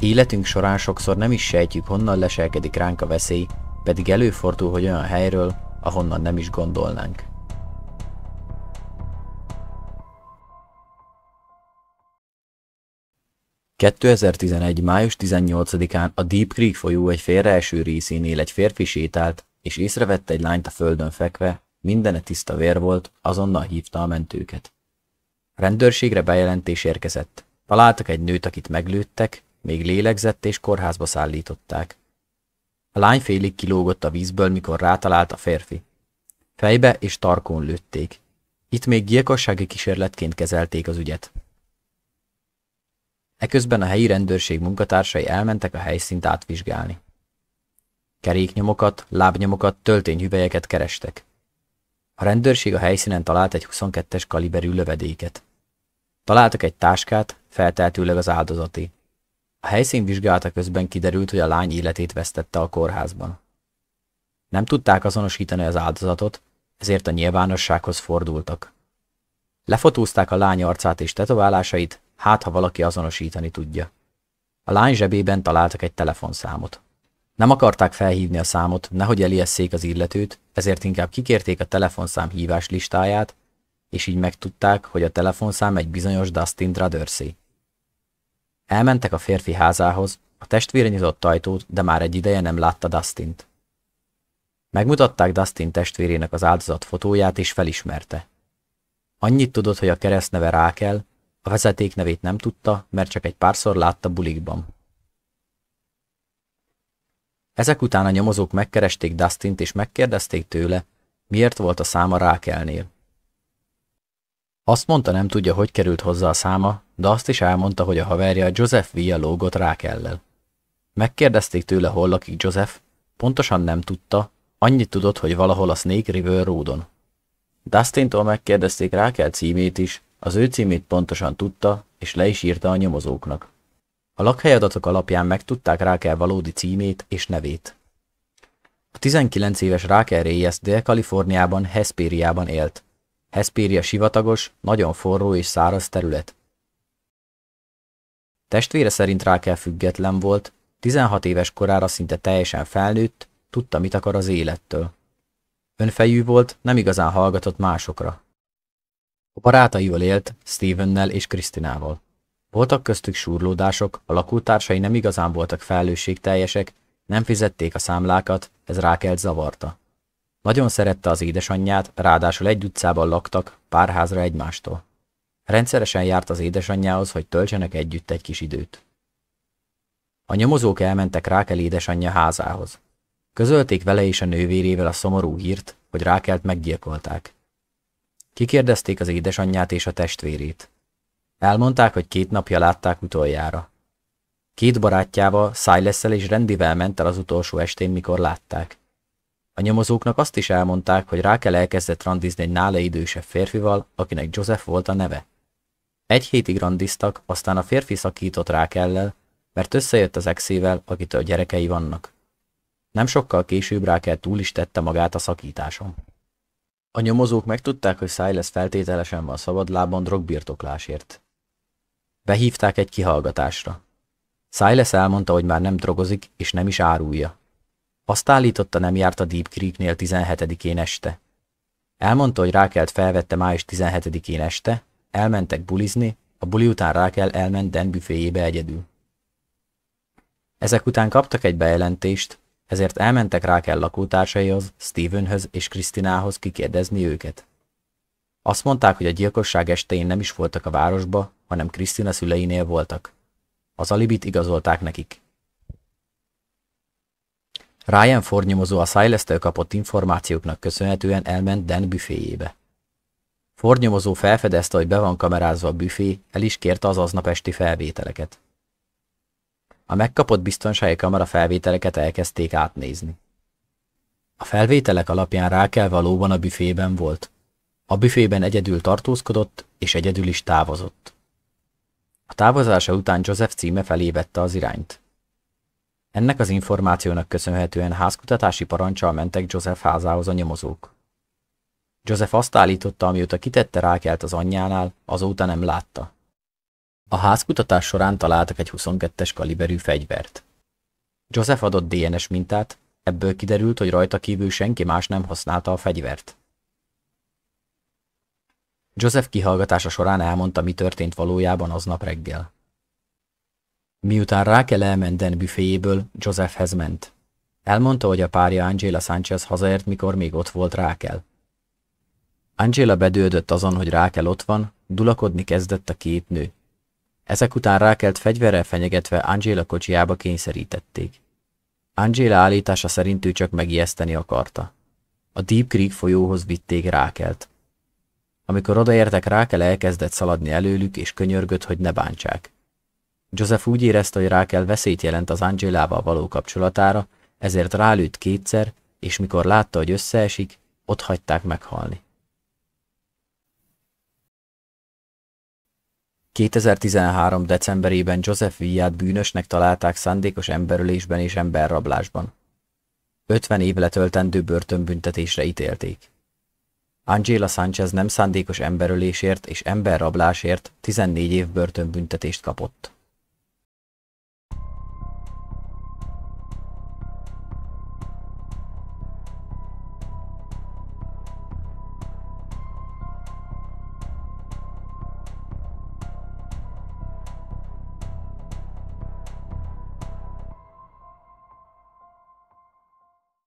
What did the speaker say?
Életünk során sokszor nem is sejtjük, honnan leselkedik ránk a veszély, pedig előfordul, hogy olyan helyről, ahonnan nem is gondolnánk. ...2011. május 18-án a Deep Creek folyó egy félreeső részénél egy férfi sétált, és észrevette egy lányt a földön fekve, mindene tiszta vér volt, azonnal hívta a mentőket. Rendőrségre bejelentés érkezett. Találtak egy nőt, akit meglőttek, még lélegzett és kórházba szállították. A lány félig kilógott a vízből, mikor rátalált a férfi. Fejbe és tarkon lőtték. Itt még gyilkossági kísérletként kezelték az ügyet. Eközben a helyi rendőrség munkatársai elmentek a helyszínt átvizsgálni. Keréknyomokat, lábnyomokat, töltényhüvelyeket kerestek. A rendőrség a helyszínen talált egy 22-es kaliberű lövedéket. Találtak egy táskát, felteltőleg az áldozati. A helyszín vizsgálata közben kiderült, hogy a lány életét vesztette a kórházban. Nem tudták azonosítani az áldozatot, ezért a nyilvánossághoz fordultak. Lefotózták a lány arcát és tetoválásait, hát ha valaki azonosítani tudja. A lány zsebében találtak egy telefonszámot. Nem akarták felhívni a számot, nehogy elijesszék az illetőt, ezért inkább kikérték a telefonszám hívás listáját, és így megtudták, hogy a telefonszám egy bizonyos Dustin Dradersé. Elmentek a férfi házához, a testvére nyitott ajtót, de már egy ideje nem látta Dustint. Megmutatták Dustin testvérének az áldozat fotóját, és felismerte. Annyit tudott, hogy a keresztneve Rákel, a vezeték nevét nem tudta, mert csak egy párszor látta bulikban. Ezek után a nyomozók megkeresték Dustint, és megkérdezték tőle, miért volt a száma Rákelnél. Azt mondta, nem tudja, hogy került hozzá a száma, de azt is elmondta, hogy a haverja Joseph Villalógot rákellel. Megkérdezték tőle, hol lakik Joseph, pontosan nem tudta, annyit tudott, hogy valahol a Snake River Roadon. Dustintól megkérdezték Rákel címét is, az ő címét pontosan tudta, és le is írta a nyomozóknak. A lakhelyadatok alapján megtudták Rákel valódi címét és nevét. A 19 éves Rákel Reyes Dél-Kaliforniában, Hespériában élt. Hesperia sivatagos, nagyon forró és száraz terület. Testvére szerint Rákel független volt, 16 éves korára szinte teljesen felnőtt, tudta, mit akar az élettől. Önfejű volt, nem igazán hallgatott másokra. A barátaival élt, Stevennel és Kristinával. Voltak köztük súrlódások, a lakótársai nem igazán voltak felelősségteljesek, nem fizették a számlákat, ez Rákelt zavarta. Nagyon szerette az édesanyját, ráadásul egy utcában laktak, pár házra egymástól. Rendszeresen járt az édesanyjához, hogy töltsenek együtt egy kis időt. A nyomozók elmentek Rákel édesanyja házához. Közölték vele és a nővérével a szomorú hírt, hogy Rákelt meggyilkolták. Kikérdezték az édesanyját és a testvérét. Elmondták, hogy két napja látták utoljára. Két barátjával, Szájleszel és Rendivel ment el az utolsó estén, mikor látták. A nyomozóknak azt is elmondták, hogy Rákel elkezdett randizni egy nála idősebb férfival, akinek Joseph volt a neve. Egy hétig randiztak, aztán a férfi szakított kellel, mert összejött az exével, akitől gyerekei vannak. Nem sokkal később kell túl is tette magát a szakításon. A nyomozók megtudták, hogy Silas feltételesen van szabadlában drogbirtoklásért. Behívták egy kihallgatásra. Silas elmondta, hogy már nem drogozik, és nem is árulja. Azt állította, nem járt a Deep Creeknél 17-én este. Elmondta, hogy Rákelt felvette május 17-én este, Elmentek bulizni, a buli után Rákel elment Dan büféjébe egyedül. Ezek után kaptak egy bejelentést, ezért elmentek Rákel lakótársaihoz, Stevenhöz és Krisztinához kikérdezni őket. Azt mondták, hogy a gyilkosság estején nem is voltak a városba, hanem Krisztina szüleinél voltak. Az alibit igazolták nekik. Ryan fornyomozó a silas kapott információknak köszönhetően elment Dan büféjébe. Fornyomozó felfedezte, hogy be van kamerázva a büfé, el is kérte az aznap esti felvételeket. A megkapott biztonsági kamera felvételeket elkezdték átnézni. A felvételek alapján Rákel valóban a büfében volt. A büfében egyedül tartózkodott, és egyedül is távozott. A távozása után Joseph címe felé vette az irányt. Ennek az információnak köszönhetően házkutatási parancsal mentek Joseph házához a nyomozók. Joseph azt állította, amióta kitette Rákelt az anyjánál, azóta nem látta. A házkutatás során találtak egy 22-es kaliberű fegyvert. Joseph adott DNS mintát, ebből kiderült, hogy rajta kívül senki más nem használta a fegyvert. Joseph kihallgatása során elmondta, mi történt valójában aznap reggel. Miután Rákel elment Den büféjéből, Josephhez ment. Elmondta, hogy a párja Angela Sánchez hazaért, mikor még ott volt Rákel. Angela bedődött azon, hogy Rákel ott van, dulakodni kezdett a két nő. Ezek után Rákelt fegyverrel fenyegetve Angela kocsiába kényszerítették. Angela állítása szerint ő csak megijeszteni akarta. A Deep Creek folyóhoz vitték Rákelt. Amikor odaértek, Rákel elkezdett szaladni előlük, és könyörgött, hogy ne bántsák. Joseph úgy érezte, hogy Rákel veszélyt jelent az Angelával való kapcsolatára, ezért rálőtt kétszer, és mikor látta, hogy összeesik, ott hagyták meghalni. 2013. decemberében Joseph Villát bűnösnek találták szándékos emberölésben és emberrablásban. 50 év letöltendő börtönbüntetésre ítélték. Angela Sanchez nem szándékos emberölésért és emberrablásért 14 év börtönbüntetést kapott.